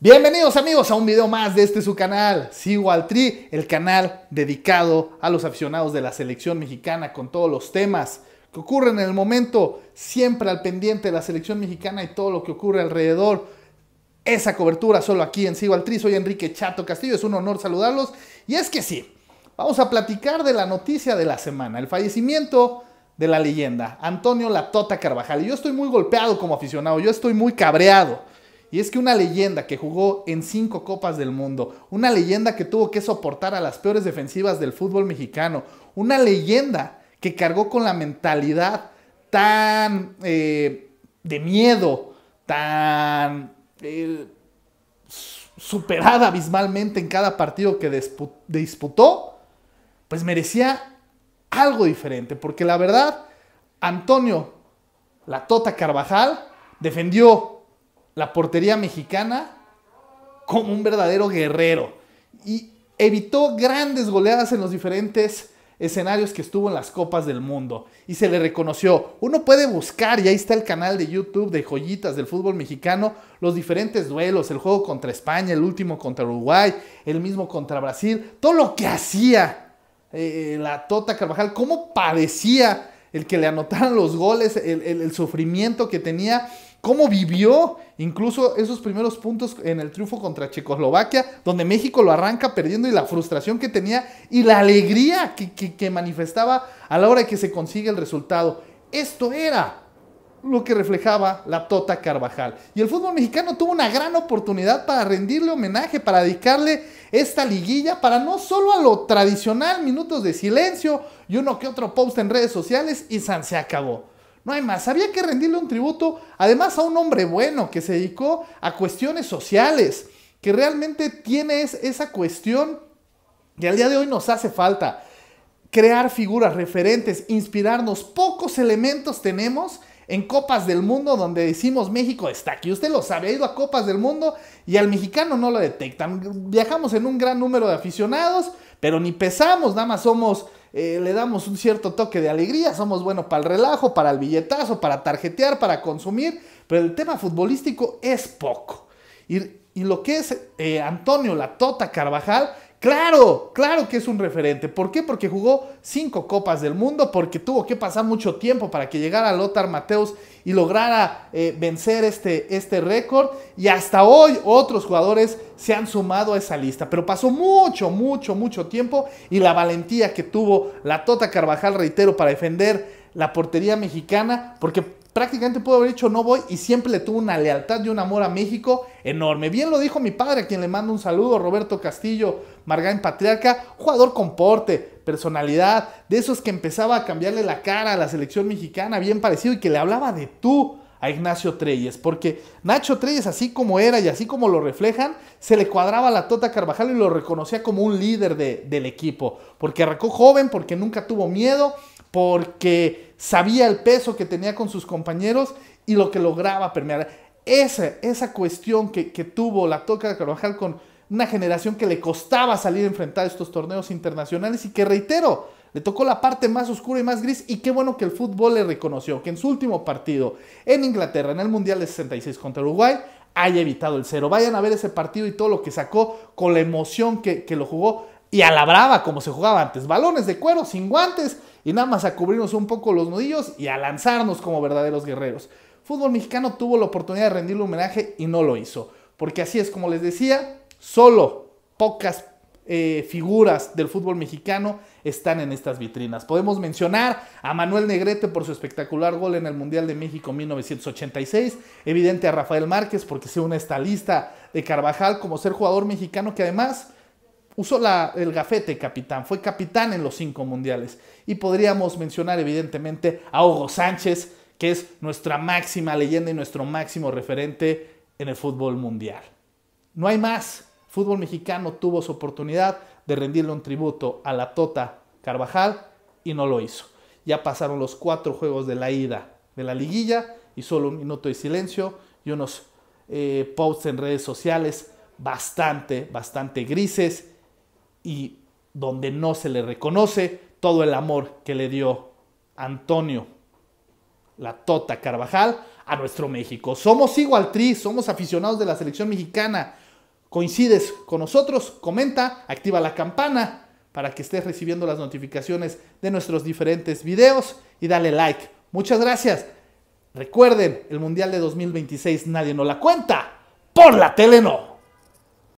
Bienvenidos amigos a un video más de este su canal, Sigo al el canal dedicado a los aficionados de la selección mexicana con todos los temas que ocurren en el momento, siempre al pendiente de la selección mexicana y todo lo que ocurre alrededor. Esa cobertura solo aquí en Sigo al soy Enrique Chato Castillo, es un honor saludarlos. Y es que sí, vamos a platicar de la noticia de la semana, el fallecimiento de la leyenda, Antonio Latota Carvajal. Y yo estoy muy golpeado como aficionado, yo estoy muy cabreado y es que una leyenda que jugó en cinco Copas del Mundo, una leyenda que tuvo que soportar a las peores defensivas del fútbol mexicano, una leyenda que cargó con la mentalidad tan eh, de miedo, tan eh, superada abismalmente en cada partido que disputó, pues merecía algo diferente, porque la verdad, Antonio La Tota Carvajal defendió la portería mexicana como un verdadero guerrero y evitó grandes goleadas en los diferentes escenarios que estuvo en las copas del mundo y se le reconoció. Uno puede buscar, y ahí está el canal de YouTube de joyitas del fútbol mexicano, los diferentes duelos, el juego contra España, el último contra Uruguay, el mismo contra Brasil, todo lo que hacía eh, eh, la Tota Carvajal, cómo padecía el que le anotaran los goles, el sufrimiento que tenía cómo vivió incluso esos primeros puntos en el triunfo contra Checoslovaquia, donde México lo arranca perdiendo y la frustración que tenía y la alegría que, manifestaba a la hora de que se consigue el resultado. Esto era lo que reflejaba la Tota Carvajal. Y el fútbol mexicano tuvo una gran oportunidad para rendirle homenaje, para dedicarle esta liguilla, para no solo a lo tradicional, minutos de silencio y uno que otro post en redes sociales y San se acabó. No hay más. Había que rendirle un tributo, además, a un hombre bueno que se dedicó a cuestiones sociales, que realmente tiene esa cuestión y al día de hoy nos hace falta. Crear figuras referentes, inspirarnos. Pocos elementos tenemos en Copas del Mundo donde decimos México está aquí. Usted lo sabe, ha ido a Copas del Mundo y al mexicano no lo detectan. Viajamos en un gran número de aficionados pero ni pesamos, nada más somos, eh, le damos un cierto toque de alegría, somos buenos para el relajo, para el billetazo, para tarjetear, para consumir, pero el tema futbolístico es poco. Y, lo que es eh, Antonio La Tota Carvajal Claro, claro que es un referente. ¿Por qué? Porque jugó cinco Copas del Mundo, porque tuvo que pasar mucho tiempo para que llegara Lothar Mateus y lograra eh, vencer este, este récord. Y hasta hoy otros jugadores se han sumado a esa lista. Pero pasó mucho, mucho, mucho tiempo y la valentía que tuvo la Tota Carvajal, reitero, para defender la portería mexicana, porque prácticamente pudo haber dicho no voy y siempre le tuvo una lealtad y un amor a México enorme. Bien lo dijo mi padre, a quien le mando un saludo, Roberto Castillo Margain Patriarca, jugador con porte, personalidad, de esos que empezaba a cambiarle la cara a la selección mexicana, bien parecido, y que le hablaba de tú a Ignacio Treyes, porque Nacho Treyes, así como era y así como lo reflejan, se le cuadraba la Tota Carvajal y lo reconocía como un líder del equipo, porque arrancó joven, porque nunca tuvo miedo, porque sabía el peso que tenía con sus compañeros y lo que lograba permear. Esa, esa cuestión que, que tuvo la Tota Carvajal con, una generación que le costaba salir a enfrentar estos torneos internacionales y que reitero, le tocó la parte más oscura y más gris y qué bueno que el fútbol le reconoció que en su último partido en Inglaterra, en el Mundial de 66 contra Uruguay, haya evitado el cero. Vayan a ver ese partido y todo lo que sacó con la emoción que, que lo jugó y a la brava como se jugaba antes. Balones de cuero, sin guantes y nada más a cubrirnos un poco los nudillos y a lanzarnos como verdaderos guerreros. Fútbol mexicano tuvo la oportunidad de rendirle homenaje y no lo hizo. Porque así es como les decía, Solo pocas eh, figuras del fútbol mexicano están en estas vitrinas. Podemos mencionar a Manuel Negrete por su espectacular gol en el Mundial de México 1986, evidente a Rafael Márquez porque se une a esta lista de Carvajal como ser jugador mexicano que además usó el gafete capitán, fue capitán en los cinco mundiales. Y podríamos mencionar evidentemente a Hugo Sánchez, que es nuestra máxima leyenda y nuestro máximo referente en el fútbol mundial. No hay más fútbol mexicano tuvo su oportunidad de rendirle un tributo a la Tota Carvajal y no lo hizo. Ya pasaron los cuatro juegos de la ida de la liguilla y solo un minuto de silencio y unos eh, posts en redes sociales bastante, bastante grises y donde no se le reconoce todo el amor que le dio Antonio la Tota Carvajal a nuestro México. Somos igual somos aficionados de la selección mexicana coincides con nosotros, comenta, activa la campana para que estés recibiendo las notificaciones de nuestros diferentes videos y dale like. Muchas gracias. Recuerden, el Mundial de 2026 nadie nos la cuenta. Por la tele no.